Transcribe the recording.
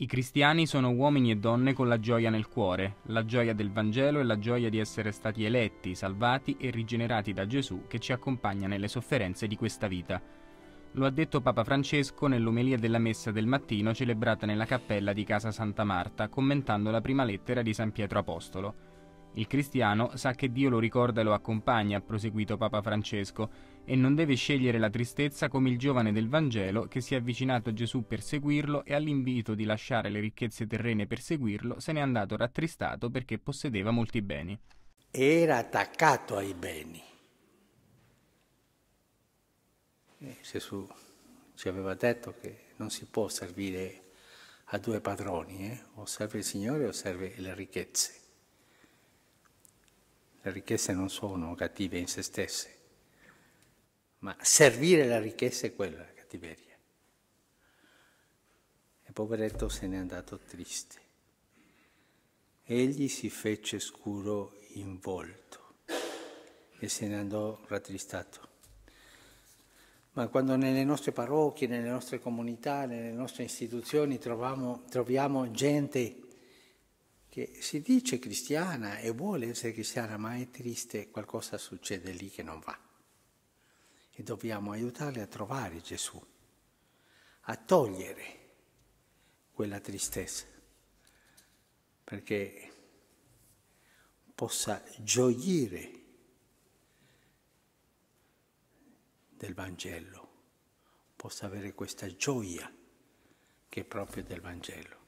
I cristiani sono uomini e donne con la gioia nel cuore, la gioia del Vangelo e la gioia di essere stati eletti, salvati e rigenerati da Gesù che ci accompagna nelle sofferenze di questa vita. Lo ha detto Papa Francesco nell'omelia della messa del mattino celebrata nella cappella di Casa Santa Marta, commentando la prima lettera di San Pietro Apostolo. Il cristiano sa che Dio lo ricorda e lo accompagna, ha proseguito Papa Francesco, e non deve scegliere la tristezza come il giovane del Vangelo che si è avvicinato a Gesù per seguirlo e all'invito di lasciare le ricchezze terrene per seguirlo se n'è andato rattristato perché possedeva molti beni. Era attaccato ai beni. Eh, Gesù ci aveva detto che non si può servire a due padroni, eh? o serve il Signore o serve le ricchezze. Le ricchezze non sono cattive in se stesse, ma servire la ricchezza è quella la cattiveria. E poveretto se n'è andato triste. Egli si fece scuro in volto e se ne andò rattristato. Ma quando nelle nostre parrocchie, nelle nostre comunità, nelle nostre istituzioni troviamo, troviamo gente che si dice cristiana e vuole essere cristiana, ma è triste, qualcosa succede lì che non va. E dobbiamo aiutarle a trovare Gesù, a togliere quella tristezza, perché possa gioire del Vangelo, possa avere questa gioia che è proprio del Vangelo.